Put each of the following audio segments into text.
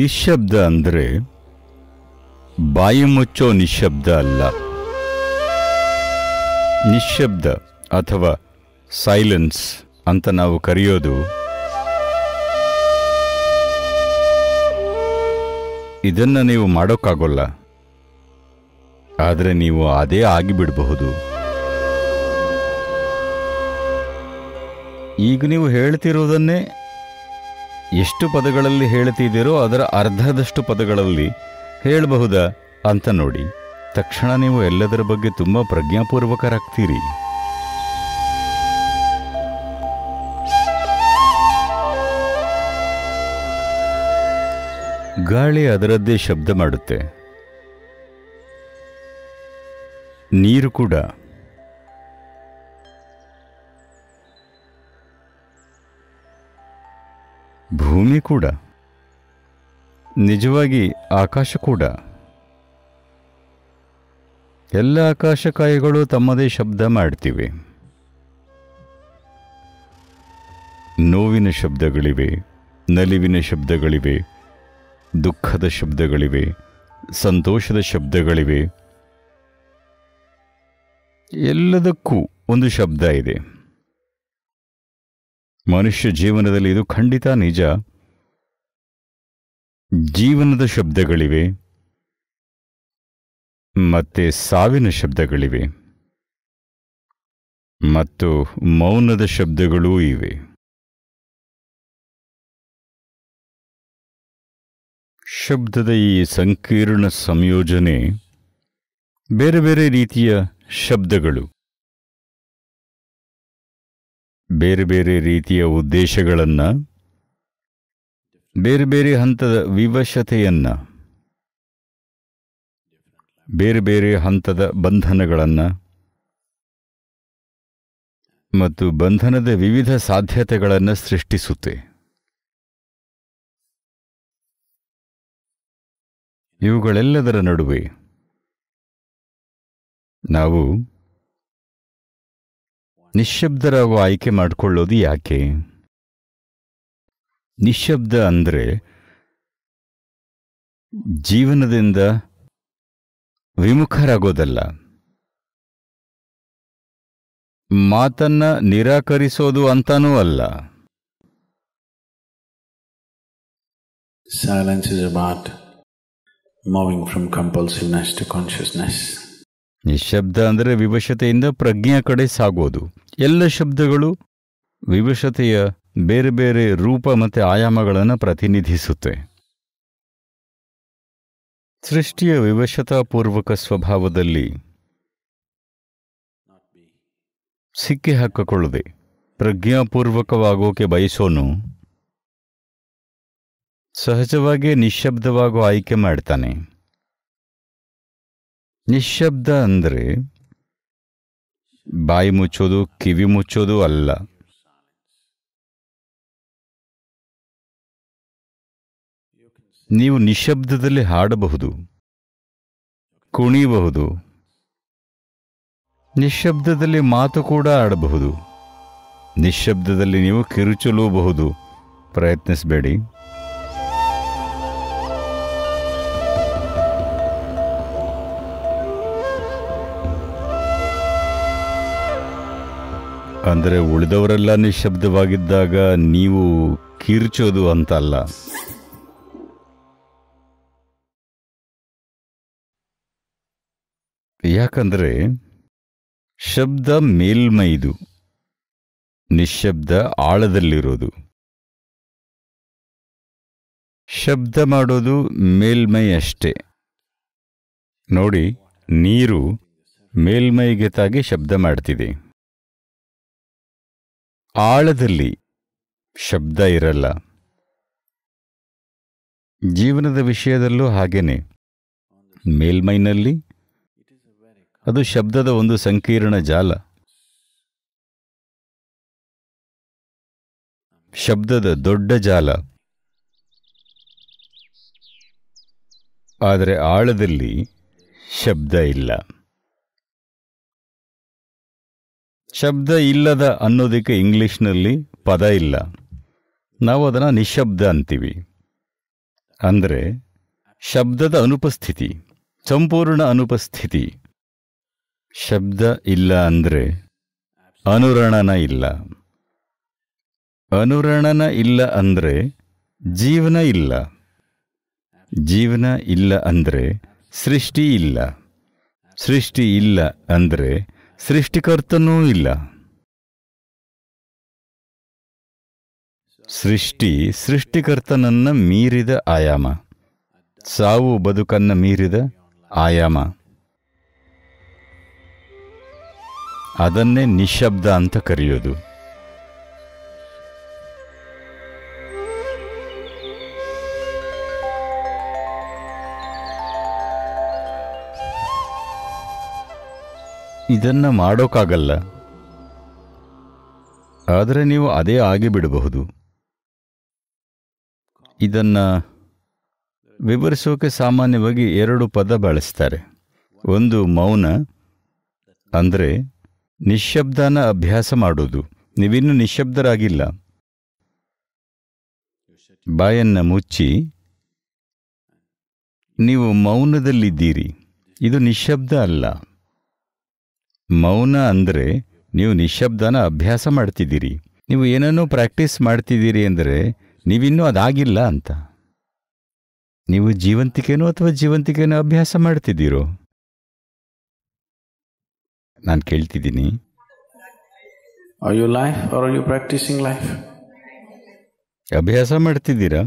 ನಿಶ್ಶಬ್ದ ಅಂದರೆ ಬಾಯಿ ಮುಚ್ಚೋ ನಿಶ್ಶಬ್ದ ಅಲ್ಲ ನಿಶ್ಶಬ್ದ ಅಥವಾ ಸೈಲೆನ್ಸ್ ಅಂತ ನಾವು ಕರೆಯೋದು ಇದನ್ನು ನೀವು ಮಾಡೋಕ್ಕಾಗೋಲ್ಲ ಆದರೆ ನೀವು ಅದೇ ಆಗಿಬಿಡಬಹುದು ಈಗ ನೀವು ಹೇಳ್ತಿರೋದನ್ನೇ ಎಷ್ಟು ಪದಗಳಲ್ಲಿ ಹೇಳ್ತಿದ್ದೀರೋ ಅದರ ಅರ್ಧದಷ್ಟು ಪದಗಳಲ್ಲಿ ಹೇಳಬಹುದಾ ಅಂತ ನೋಡಿ ತಕ್ಷಣ ನೀವು ಎಲ್ಲದರ ಬಗ್ಗೆ ತುಂಬ ಪ್ರಜ್ಞಾಪೂರ್ವಕರಾಗ್ತೀರಿ ಗಾಳಿ ಅದರದ್ದೇ ಶಬ್ದ ಮಾಡುತ್ತೆ ನೀರು ಕೂಡ ಭೂಮಿ ಕೂಡ ನಿಜವಾಗಿ ಆಕಾಶ ಕೂಡ ಎಲ್ಲ ಆಕಾಶಕಾಯಿಗಳು ತಮ್ಮದೇ ಶಬ್ದ ಮಾಡ್ತಿವೆ ನೋವಿನ ಶಬ್ದಗಳಿವೆ ನಲಿವಿನ ಶಬ್ದಗಳಿವೆ ದುಃಖದ ಶಬ್ದಗಳಿವೆ ಸಂತೋಷದ ಶಬ್ದಗಳಿವೆ ಎಲ್ಲದಕ್ಕೂ ಒಂದು ಶಬ್ದ ಇದೆ ಮನುಷ್ಯ ಜೀವನದಲ್ಲಿ ಇದು ಖಂಡಿತ ನಿಜ ಜೀವನದ ಶಬ್ದಗಳಿವೆ ಮತ್ತೆ ಸಾವಿನ ಶಬ್ದಗಳಿವೆ ಮತ್ತು ಮೌನದ ಶಬ್ದಗಳೂ ಇವೆ ಶಬ್ದದ ಈ ಸಂಕೀರ್ಣ ಸಂಯೋಜನೆ ಬೇರೆ ಬೇರೆ ರೀತಿಯ ಶಬ್ದಗಳು ಬೇರೆ ಬೇರೆ ರೀತಿಯ ಉದ್ದೇಶಗಳನ್ನು ಬೇರೆ ಬೇರೆ ಹಂತದ ವಿವಶತೆಯನ್ನು ಬೇರೆ ಬೇರೆ ಹಂತದ ಬಂಧನಗಳನ್ನು ಮತ್ತು ಬಂಧನದ ವಿವಿಧ ಸಾಧ್ಯತೆಗಳನ್ನು ಸೃಷ್ಟಿಸುತ್ತೆ ಇವುಗಳೆಲ್ಲದರ ನಡುವೆ ನಾವು ನಿಶ್ಶಬ್ದರಾಗೋ ಆಯ್ಕೆ ಮಾಡಿಕೊಳ್ಳೋದು ಯಾಕೆ ನಿಶ್ಶಬ್ದ ಅಂದರೆ ಜೀವನದಿಂದ ವಿಮುಖರಾಗೋದಲ್ಲ ಮಾತನ್ನ ನಿರಾಕರಿಸೋದು ಅಂತಾನೂ ಅಲ್ಲ Silence is about moving from compulsiveness to consciousness. ನಿಶಬ್ದ ಅಂದರೆ ವಿವಶತೆಯಿಂದ ಪ್ರಜ್ಞೆಯ ಕಡೆ ಸಾಗೋದು ಎಲ್ಲ ಶಬ್ದಗಳು ವಿವಶತೆಯ ಬೇರೆ ಬೇರೆ ರೂಪ ಮತ್ತು ಆಯಾಮಗಳನ್ನು ಪ್ರತಿನಿಧಿಸುತ್ತೆ ಸೃಷ್ಟಿಯ ವಿವಶತಾಪೂರ್ವಕ ಸ್ವಭಾವದಲ್ಲಿ ಸಿಕ್ಕಿ ಹಾಕಿಕೊಳ್ಳದೆ ಪ್ರಜ್ಞಾಪೂರ್ವಕವಾಗೋಕೆ ಬಯಸೋನು ಸಹಜವಾಗಿಯೇ ನಿಶ್ಶಬ್ದವಾಗೋ ಆಯ್ಕೆ ಮಾಡ್ತಾನೆ ನಿಶಬ್ದ ಅಂದರೆ ಬಾಯಿ ಮುಚ್ಚೋದು ಕಿವಿ ಮುಚ್ಚೋದು ಅಲ್ಲ ನೀವು ನಿಶಬ್ದದಲ್ಲಿ ಹಾಡಬಹುದು ಕುಣಿಬಹುದು ನಿಶಬ್ದದಲ್ಲಿ ಮಾತು ಕೂಡ ಆಡಬಹುದು ನಿಶಬ್ದದಲ್ಲಿ ನೀವು ಕಿರುಚಲೂಬಹುದು ಪ್ರಯತ್ನಿಸಬೇಡಿ ಅಂದರೆ ಉಳಿದವರೆಲ್ಲ ನಿಶಬ್ದವಾಗಿದ್ದಾಗ ನೀವು ಕಿರ್ಚೋದು ಅಂತಲ್ಲ ಯಾಕಂದರೆ ಶಬ್ದ ಮೇಲ್ಮೈದು ನಿಶಬ್ದ ಆಳದಲ್ಲಿರೋದು ಶಬ್ದ ಮಾಡೋದು ಮೇಲ್ಮೈ ಅಷ್ಟೇ ನೋಡಿ ನೀರು ಮೇಲ್ಮೈಗೆ ತಾಗಿ ಶಬ್ದ ಮಾಡ್ತಿದೆ ಆಳದಲ್ಲಿ ಶಬ್ದ ಇರಲ್ಲ ಜೀವನದ ವಿಷಯದಲ್ಲೂ ಹಾಗೇನೆ ಮೇಲ್ಮೈನಲ್ಲಿ ಅದು ಶಬ್ದದ ಒಂದು ಸಂಕೀರ್ಣ ಜಾಲ ಶಬ್ದದ ದೊಡ್ಡ ಜಾಲ ಆದರೆ ಆಳದಲ್ಲಿ ಶಬ್ದ ಇಲ್ಲ ಶಬ್ದ ಇಲ್ಲದ ಅನ್ನೋದಕ್ಕೆ ಇಂಗ್ಲೀಷ್ನಲ್ಲಿ ಪದ ಇಲ್ಲ ನಾವು ಅದನ್ನು ನಿಶಬ್ದ ಅಂತೀವಿ ಅಂದರೆ ಶಬ್ದದ ಅನುಪಸ್ಥಿತಿ ಸಂಪೂರ್ಣ ಅನುಪಸ್ಥಿತಿ ಶಬ್ದ ಇಲ್ಲ ಅಂದರೆ ಅನುರಣನ ಇಲ್ಲ ಅನುರಣನ ಇಲ್ಲ ಅಂದರೆ ಜೀವನ ಇಲ್ಲ ಜೀವನ ಇಲ್ಲ ಅಂದರೆ ಸೃಷ್ಟಿ ಇಲ್ಲ ಸೃಷ್ಟಿ ಇಲ್ಲ ಅಂದರೆ ಸೃಷ್ಟಿಕರ್ತನೂ ಇಲ್ಲ ಸೃಷ್ಟಿ ಸೃಷ್ಟಿಕರ್ತನನ್ನ ಮೀರಿದ ಆಯಾಮ ಸಾವು ಬದುಕನ್ನ ಮೀರಿದ ಆಯಾಮ ಅದನ್ನೇ ನಿಶಬ್ದ ಅಂತ ಕರೆಯೋದು ಇದನ್ನು ಮಾಡೋಕ್ಕಾಗಲ್ಲ ಆದರೆ ನೀವು ಅದೇ ಆಗಿಬಿಡಬಹುದು ಇದನ್ನು ವಿವರಿಸೋಕೆ ಸಾಮಾನ್ಯವಾಗಿ ಎರಡು ಪದ ಬಳಸ್ತಾರೆ ಒಂದು ಮೌನ ಅಂದರೆ ನಿಶ್ಶಬ್ದನ ಅಭ್ಯಾಸ ಮಾಡೋದು ನೀವಿನ್ನೂ ನಿಶ್ಶಬ್ದರಾಗಿಲ್ಲ ಬಾಯನ್ನು ಮುಚ್ಚಿ ನೀವು ಮೌನದಲ್ಲಿದ್ದೀರಿ ಇದು ನಿಶ್ಶಬ್ದ ಅಲ್ಲ ಮೌನ ಅಂದರೆ ನೀವು ನಿಶಬ್ದನ ಅಭ್ಯಾಸ ಮಾಡ್ತಿದ್ದೀರಿ ನೀವು ಏನನ್ನೂ ಪ್ರಾಕ್ಟೀಸ್ ಮಾಡ್ತಿದ್ದೀರಿ ಅಂದರೆ ನೀವಿನ್ನೂ ಅದಾಗಿಲ್ಲ ಅಂತ ನೀವು ಜೀವಂತಿಕೆನೋ ಅಥವಾ ಜೀವಂತಿಕೆನೋ ಅಭ್ಯಾಸ ಮಾಡ್ತಿದ್ದೀರೋ ನಾನು ಕೇಳ್ತಿದ್ದೀನಿ ಅಭ್ಯಾಸ ಮಾಡ್ತಿದ್ದೀರಾ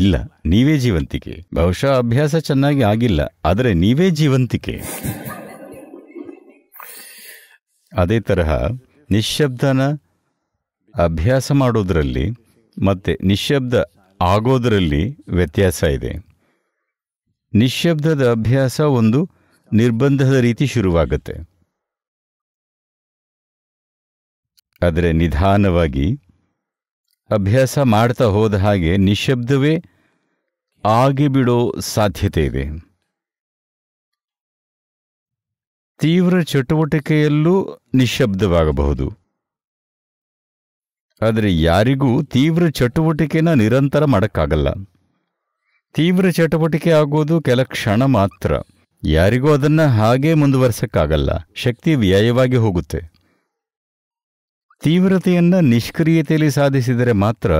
ಇಲ್ಲ ನೀವೇ ಜೀವಂತಿಕೆ ಬಹುಶಃ ಅಭ್ಯಾಸ ಚೆನ್ನಾಗಿ ಆಗಿಲ್ಲ ಆದರೆ ನೀವೇ ಜೀವಂತಿಕೆ ಅದೇ ತರಹ ನಿಶ್ಶಬ್ದನ ಅಭ್ಯಾಸ ಮಾಡೋದರಲ್ಲಿ ಮತ್ತು ನಿಶ್ಶಬ್ದ ಆಗೋದರಲ್ಲಿ ವ್ಯತ್ಯಾಸ ಇದೆ ನಿಶ್ಶಬ್ದದ ಅಭ್ಯಾಸ ಒಂದು ನಿರ್ಬಂಧದ ರೀತಿ ಶುರುವಾಗುತ್ತೆ ಆದರೆ ನಿಧಾನವಾಗಿ ಅಭ್ಯಾಸ ಮಾಡ್ತಾ ಹೋದ ಹಾಗೆ ನಿಶ್ಶಬ್ದವೇ ಆಗಿಬಿಡೋ ಸಾಧ್ಯತೆ ಇದೆ ತೀವ್ರ ಚಟುವಟಿಕೆಯಲ್ಲೂ ನಿಶ್ಶಬ್ದವಾಗಬಹುದು ಆದರೆ ಯಾರಿಗೂ ತೀವ್ರ ಚಟುವಟಿಕೆನ ನಿರಂತರ ಮಾಡೋಕ್ಕಾಗಲ್ಲ ತೀವ್ರ ಚಟುವಟಿಕೆ ಆಗೋದು ಕೆಲ ಕ್ಷಣ ಮಾತ್ರ ಯಾರಿಗೂ ಅದನ್ನು ಹಾಗೇ ಮುಂದುವರಿಸೋಕ್ಕಾಗಲ್ಲ ಶಕ್ತಿ ವ್ಯಯವಾಗಿ ಹೋಗುತ್ತೆ ತೀವ್ರತೆಯನ್ನು ನಿಷ್ಕ್ರಿಯತೆಯಲ್ಲಿ ಸಾಧಿಸಿದರೆ ಮಾತ್ರ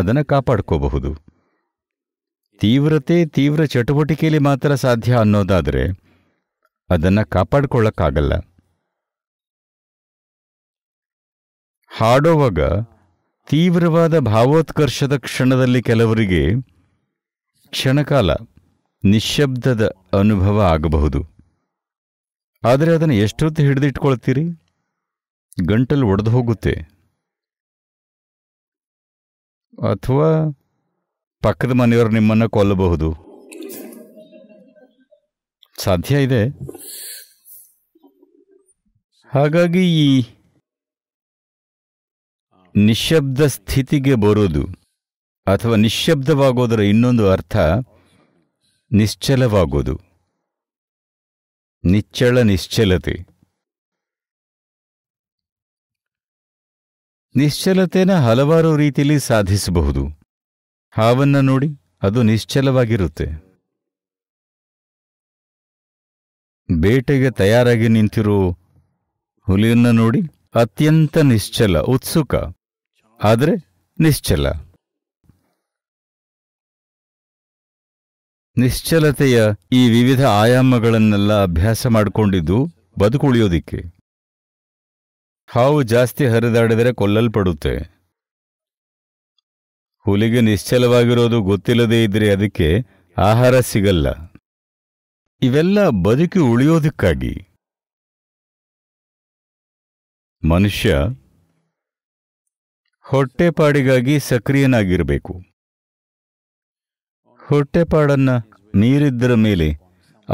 ಅದನ್ನು ಕಾಪಾಡ್ಕೋಬಹುದು ತೀವ್ರತೆ ತೀವ್ರ ಚಟುವಟಿಕೆಯಲ್ಲಿ ಮಾತ್ರ ಸಾಧ್ಯ ಅನ್ನೋದಾದರೆ ಅದನ್ನು ಕಾಪಾಡ್ಕೊಳ್ಳೋಕ್ಕಾಗಲ್ಲ ಹಾಡೋವಾಗ ತೀವ್ರವಾದ ಭಾವೋತ್ಕರ್ಷದ ಕ್ಷಣದಲ್ಲಿ ಕೆಲವರಿಗೆ ಕ್ಷಣಕಾಲ ನಿಶ್ಶಬ್ದದ ಅನುಭವ ಆಗಬಹುದು ಆದರೆ ಅದನ್ನು ಎಷ್ಟೊತ್ತು ಹಿಡಿದಿಟ್ಕೊಳ್ತೀರಿ ಗಂಟಲು ಒಡೆದು ಹೋಗುತ್ತೆ ಅಥವಾ ಪಕ್ಕದ ಮನೆಯವರು ನಿಮ್ಮನ್ನು ಕೊಲ್ಲಬಹುದು ಸಾಧ್ಯ ಇದೆ ಹಾಗಾಗಿ ಈ ನಿಶಬ್ದ ಸ್ಥಿತಿಗೆ ಬರೋದು ಅಥವಾ ನಿಶ್ಶಬ್ದವಾಗೋದರ ಇನ್ನೊಂದು ಅರ್ಥ ನಿಶ್ಚಲವಾಗೋದು ನಿಚ್ಚಳ ನಿಶ್ಚಲತೆ ನಿಶ್ಚಲತೆನ ಹಲವಾರು ರೀತಿಯಲ್ಲಿ ಸಾಧಿಸಬಹುದು ಹಾವನ್ನು ನೋಡಿ ಅದು ನಿಶ್ಚಲವಾಗಿರುತ್ತೆ ಬೇಟೆಗೆ ತಯಾರಾಗಿ ನಿಂತಿರು ಹುಲಿಯನ್ನು ನೋಡಿ ಅತ್ಯಂತ ನಿಶ್ಚಲ ಉತ್ಸುಕ ಆದರೆ ನಿಶ್ಚಲ ನಿಶ್ಚಲತೆಯ ಈ ವಿವಿಧ ಆಯಾಮಗಳನ್ನೆಲ್ಲ ಅಭ್ಯಾಸ ಮಾಡಿಕೊಂಡಿದ್ದು ಬದುಕುಳಿಯೋದಿಕ್ಕೆ ಹಾವು ಜಾಸ್ತಿ ಹರಿದಾಡಿದರೆ ಕೊಲ್ಲಲ್ಪಡುತ್ತೆ ಹುಲಿಗೆ ನಿಶ್ಚಲವಾಗಿರೋದು ಗೊತ್ತಿಲ್ಲದೇ ಇದ್ರೆ ಅದಕ್ಕೆ ಆಹಾರ ಸಿಗಲ್ಲ ಇವೆಲ್ಲ ಬದುಕಿ ಉಳಿಯೋದಕ್ಕಾಗಿ ಮನುಷ್ಯ ಹೊಟ್ಟೆಪಾಡಿಗಾಗಿ ಸಕ್ರಿಯನಾಗಿರಬೇಕು ಹೊಟ್ಟೆಪಾಡನ್ನ ನೀರಿದ್ದರ ಮೇಲೆ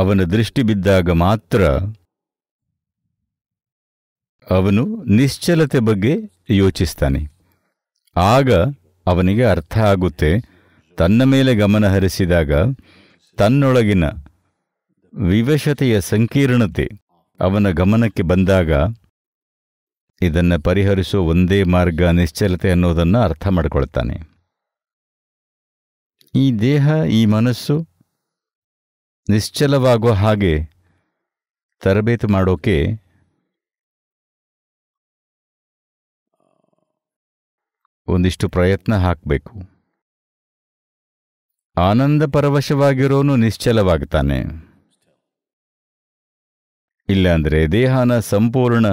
ಅವನ ದೃಷ್ಟಿ ಬಿದ್ದಾಗ ಮಾತ್ರ ಅವನು ನಿಶ್ಚಲತೆ ಬಗ್ಗೆ ಯೋಚಿಸ್ತಾನೆ ಆಗ ಅವನಿಗೆ ಅರ್ಥ ಆಗುತ್ತೆ ತನ್ನ ಮೇಲೆ ಗಮನ ಹರಿಸಿದಾಗ ತನ್ನೊಳಗಿನ ವಿವಶತೆಯ ಸಂಕೀರ್ಣತೆ ಅವನ ಗಮನಕ್ಕೆ ಬಂದಾಗ ಇದನ್ನು ಪರಿಹರಿಸುವ ಒಂದೇ ಮಾರ್ಗ ನಿಶ್ಚಲತೆ ಅನ್ನೋದನ್ನು ಅರ್ಥ ಮಾಡಿಕೊಳ್ತಾನೆ ಈ ದೇಹ ಈ ಮನಸ್ಸು ನಿಶ್ಚಲವಾಗುವ ಹಾಗೆ ತರಬೇತಿ ಮಾಡೋಕೆ ಒಂದಿಷ್ಟು ಪ್ರಯತ್ನ ಹಾಕಬೇಕು ಆನಂದ ಪರವಶವಾಗಿರೋನು ನಿಶ್ಚಲವಾಗ್ತಾನೆ ಇಲ್ಲಾಂದರೆ ದೇಹನ ಸಂಪೂರ್ಣ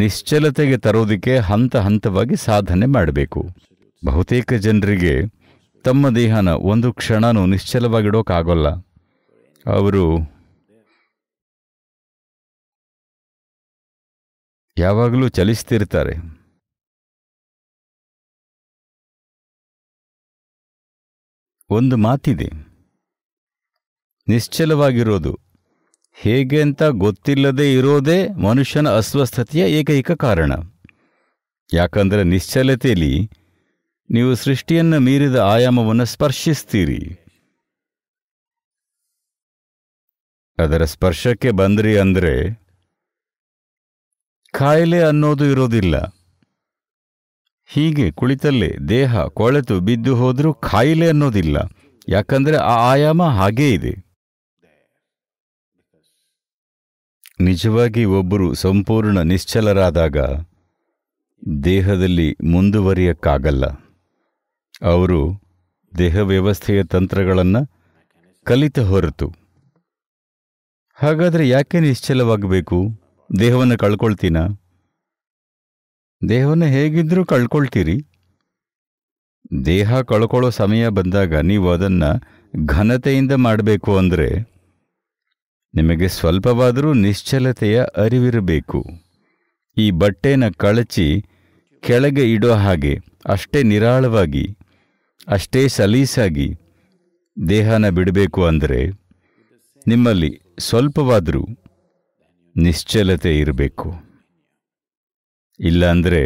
ನಿಶ್ಚಲತೆಗೆ ತರೋದಕ್ಕೆ ಹಂತ ಹಂತವಾಗಿ ಸಾಧನೆ ಮಾಡಬೇಕು ಬಹುತೇಕ ಜನರಿಗೆ ತಮ್ಮ ದೇಹನ ಒಂದು ಕ್ಷಣನೂ ನಿಶ್ಚಲವಾಗಿಡೋಕ್ಕಾಗಲ್ಲ ಅವರು ಯಾವಾಗಲೂ ಚಲಿಸ್ತಿರ್ತಾರೆ ಒಂದು ಮಾತಿದೆ ನಿಶ್ಚಲವಾಗಿರೋದು ಹೇಗೆ ಅಂತ ಗೊತ್ತಿಲ್ಲದೆ ಇರೋದೇ ಮನುಷ್ಯನ ಅಸ್ವಸ್ಥತೆಯ ಏಕೈಕ ಕಾರಣ ಯಾಕಂದರೆ ನಿಶ್ಚಲತೆಯಲ್ಲಿ ನೀವು ಸೃಷ್ಟಿಯನ್ನು ಮೀರಿದ ಆಯಾಮವನ್ನು ಸ್ಪರ್ಶಿಸ್ತೀರಿ ಅದರ ಸ್ಪರ್ಶಕ್ಕೆ ಬಂದ್ರಿ ಅಂದರೆ ಕಾಯಿಲೆ ಅನ್ನೋದು ಇರೋದಿಲ್ಲ ಹೀಗೆ ಕುಳಿತಲ್ಲೇ ದೇಹ ಕೊಳೆತು ಬಿದ್ದು ಹೋದರೂ ಖಾಯಿಲೆ ಅನ್ನೋದಿಲ್ಲ ಯಾಕಂದರೆ ಆ ಆಯಾಮ ಹಾಗೇ ಇದೆ ನಿಜವಾಗಿ ಒಬ್ಬರು ಸಂಪೂರ್ಣ ನಿಶ್ಚಲರಾದಾಗ ದೇಹದಲ್ಲಿ ಮುಂದುವರಿಯಕ್ಕಾಗಲ್ಲ ಅವರು ದೇಹ ವ್ಯವಸ್ಥೆಯ ತಂತ್ರಗಳನ್ನು ಕಲಿತ ಹೊರತು ಹಾಗಾದರೆ ಯಾಕೆ ನಿಶ್ಚಲವಾಗಬೇಕು ದೇಹವನ್ನು ಕಳ್ಕೊಳ್ತೀನ ದೇಹವನ್ನು ಹೇಗಿದ್ದರೂ ಕಳ್ಕೊಳ್ತೀರಿ ದೇಹ ಕಳ್ಕೊಳ್ಳೋ ಸಮಯ ಬಂದಾಗ ನೀವು ಅದನ್ನು ಘನತೆಯಿಂದ ಮಾಡಬೇಕು ಅಂದರೆ ನಿಮಗೆ ಸ್ವಲ್ಪವಾದರೂ ನಿಶ್ಚಲತೆಯ ಅರಿವಿರಬೇಕು ಈ ಬಟ್ಟೆನ ಕಳಚಿ ಕೆಳಗೆ ಇಡೋ ಹಾಗೆ ಅಷ್ಟೇ ನಿರಾಳವಾಗಿ ಅಷ್ಟೇ ಸಲೀಸಾಗಿ ದೇಹನ ಬಿಡಬೇಕು ಅಂದರೆ ನಿಮ್ಮಲ್ಲಿ ಸ್ವಲ್ಪವಾದರೂ ನಿಶ್ಚಲತೆ ಇರಬೇಕು ಇಲ್ಲಾಂದರೆ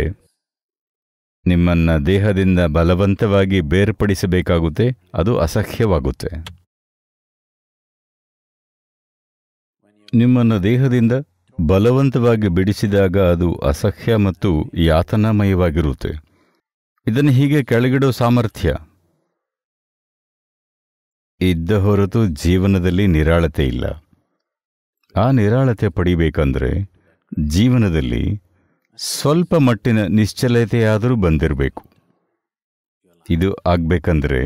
ನಿಮ್ಮನ್ನು ದೇಹದಿಂದ ಬಲವಂತವಾಗಿ ಬೇರ್ಪಡಿಸಬೇಕಾಗುತ್ತೆ ಅದು ಅಸಹ್ಯವಾಗುತ್ತೆ ನಿಮ್ಮನ್ನು ದೇಹದಿಂದ ಬಲವಂತವಾಗಿ ಬಿಡಿಸಿದಾಗ ಅದು ಅಸಹ್ಯ ಮತ್ತು ಯಾತನಾಮಯವಾಗಿರುತ್ತೆ ಇದನ್ನು ಹೀಗೆ ಕೆಳಗಿಡೋ ಸಾಮರ್ಥ್ಯ ಇದ್ದ ಹೊರತು ಜೀವನದಲ್ಲಿ ನಿರಾಳತೆ ಇಲ್ಲ ಆ ನಿರಾಳತೆ ಪಡಿಬೇಕಂದ್ರೆ ಜೀವನದಲ್ಲಿ ಸ್ವಲ್ಪ ಮಟ್ಟಿನ ನಿಶ್ಚಲತೆಯಾದರೂ ಬಂದಿರಬೇಕು ಇದು ಆಗಬೇಕಂದ್ರೆ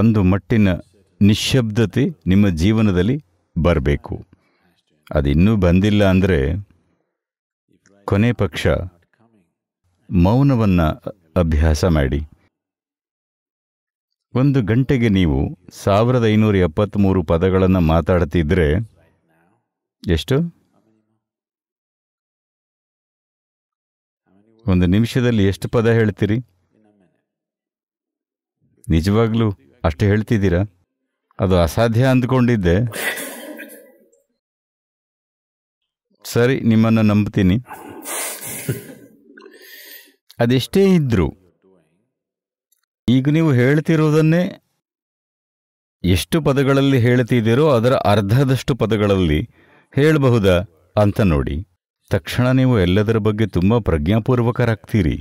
ಒಂದು ಮಟ್ಟಿನ ನಿಶ್ಶಬ್ದತೆ ನಿಮ್ಮ ಜೀವನದಲ್ಲಿ ಬರಬೇಕು ಇನ್ನೂ ಬಂದಿಲ್ಲ ಅಂದರೆ ಕೊನೆ ಪಕ್ಷ ಮೌನವನ್ನು ಅಭ್ಯಾಸ ಮಾಡಿ ಒಂದು ಗಂಟೆಗೆ ನೀವು ಸಾವಿರದ ಐನೂರ ಎಪ್ಪತ್ತ್ಮೂರು ಪದಗಳನ್ನು ಮಾತಾಡ್ತಿದ್ರೆ ಎಷ್ಟು ಒಂದು ನಿಮಿಷದಲ್ಲಿ ಎಷ್ಟು ಪದ ಹೇಳ್ತೀರಿ ನಿಜವಾಗ್ಲೂ ಅಷ್ಟು ಹೇಳ್ತಿದ್ದೀರಾ ಅದು ಅಸಾಧ್ಯ ಅಂದ್ಕೊಂಡಿದ್ದೆ ಸರಿ ನಿಮ್ಮನ್ನು ನಂಬ್ತೀನಿ ಅದೆಷ್ಟೇ ಇದ್ದರೂ ಈಗ ನೀವು ಹೇಳ್ತಿರೋದನ್ನೇ ಎಷ್ಟು ಪದಗಳಲ್ಲಿ ಹೇಳ್ತಿದ್ದೀರೋ ಅದರ ಅರ್ಧದಷ್ಟು ಪದಗಳಲ್ಲಿ ಹೇಳಬಹುದಾ ಅಂತ ನೋಡಿ ತಕ್ಷಣ ನೀವು ಎಲ್ಲದರ ಬಗ್ಗೆ ತುಂಬ ಪ್ರಜ್ಞಾಪೂರ್ವಕರಾಗ್ತೀರಿ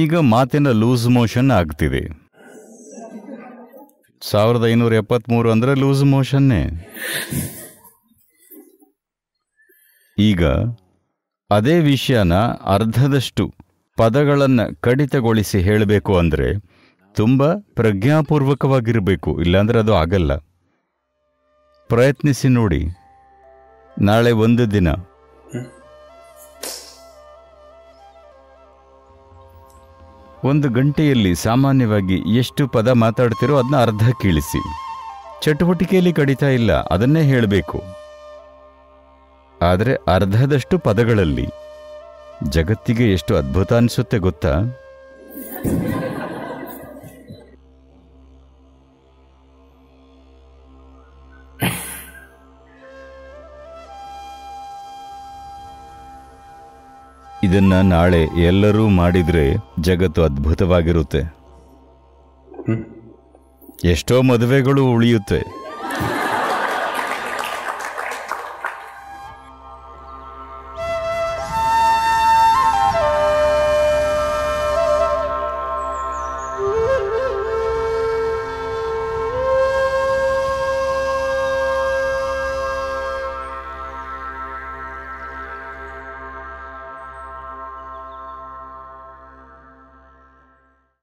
ಈಗ ಮಾತಿನ ಲೂಸ್ ಮೋಷನ್ ಆಗ್ತಿದೆ ಸಾವಿರದ ಐನೂರ ಎಪ್ಪತ್ತ್ಮೂರು ಅಂದರೆ ಲೂಸ್ ಮೋಷನ್ನೇ ಈಗ ಅದೇ ವಿಷಯನ ಅರ್ಧದಷ್ಟು ಪದಗಳನ್ನು ಕಡಿತಗೊಳಿಸಿ ಹೇಳಬೇಕು ಅಂದರೆ ತುಂಬ ಪ್ರಜ್ಞಾಪೂರ್ವಕವಾಗಿರಬೇಕು ಇಲ್ಲಾಂದರೆ ಅದು ಆಗಲ್ಲ ಪ್ರಯತ್ನಿಸಿ ನೋಡಿ ನಾಳೆ ಒಂದು ದಿನ ಒಂದು ಗಂಟೆಯಲ್ಲಿ ಸಾಮಾನ್ಯವಾಗಿ ಎಷ್ಟು ಪದ ಮಾತಾಡ್ತಿರೋ ಅದನ್ನ ಅರ್ಧ ಕೀಳಿಸಿ ಚಟುವಟಿಕೆಯಲ್ಲಿ ಕಡಿತಾ ಇಲ್ಲ ಅದನ್ನೇ ಹೇಳಬೇಕು ಆದರೆ ಅರ್ಧದಷ್ಟು ಪದಗಳಲ್ಲಿ ಜಗತ್ತಿಗೆ ಎಷ್ಟು ಅದ್ಭುತ ಅನಿಸುತ್ತೆ ಗೊತ್ತಾ ಇದನ್ನ ನಾಳೆ ಎಲ್ಲರೂ ಮಾಡಿದ್ರೆ ಜಗತ್ತು ಅದ್ಭುತವಾಗಿರುತ್ತೆ ಎಷ್ಟೋ ಮದುವೆಗಳು ಉಳಿಯುತ್ತೆ